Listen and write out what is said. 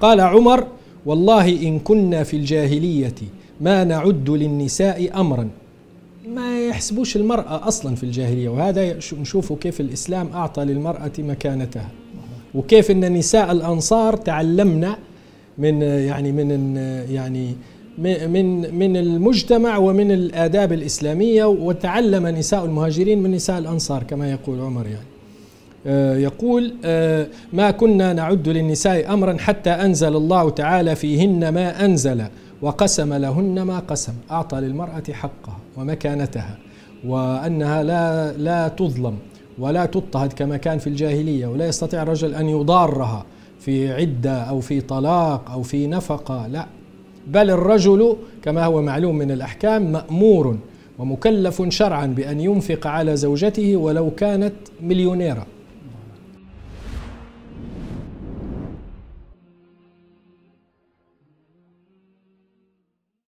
قال عمر والله إن كنا في الجاهلية ما نعد للنساء أمرا ما يحسبوش المرأة أصلا في الجاهلية وهذا نشوفه كيف الإسلام أعطى للمرأة مكانتها وكيف أن نساء الأنصار تعلمنا من يعني من يعني من من المجتمع ومن الآداب الإسلامية وتعلم نساء المهاجرين من نساء الأنصار كما يقول عمر يعني آه، يقول آه، ما كنا نعد للنساء أمرا حتى أنزل الله تعالى فيهن ما أنزل وقسم لهن ما قسم أعطى للمرأة حقها ومكانتها وأنها لا, لا تظلم ولا تضطهد كما كان في الجاهلية ولا يستطيع الرجل أن يضارها في عدة أو في طلاق أو في نفقة لا بل الرجل كما هو معلوم من الأحكام مأمور ومكلف شرعا بأن ينفق على زوجته ولو كانت مليونيرة